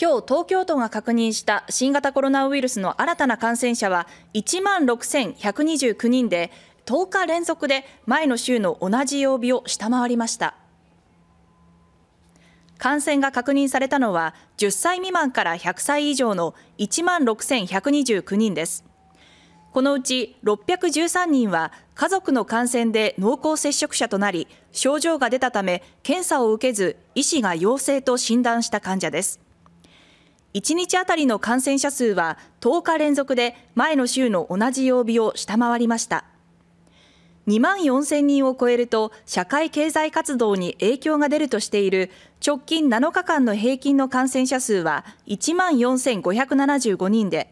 今日東京都が確認した新型コロナウイルスの新たな感染者は1万6129人で10日連続で前の週の同じ曜日を下回りました感染が確認されたのは10歳未満から100歳以上の1万6129人ですこのうち613人は家族の感染で濃厚接触者となり症状が出たため検査を受けず医師が陽性と診断した患者です1日あたりの感染者数は10日連続で前の週の同じ曜日を下回りました。2万4000人を超えると社会経済活動に影響が出るとしている直近7日間の平均の感染者数は1万4575人で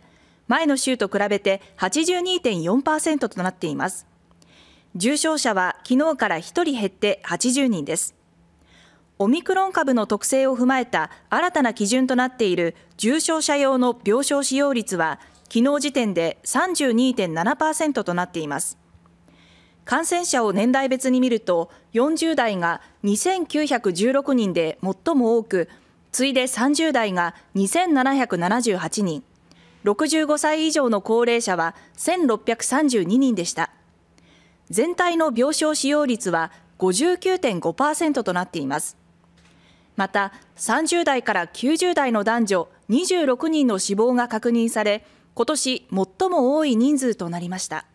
前の週と比べて82.4%となっています重症者は昨日から1人減って80人ですオミクロン株の特性を踏まえた新たな基準となっている重症者用の病床使用率は昨日時点で32.7%となっています。感染者を年代別に見ると40代が2916人で最も多く次いで30代が2778人65歳以上の高齢者は1632人でした全体の病床使用率は59.5%となっていますまた30代から90代の男女26人の死亡が確認され今年最も多い人数となりました。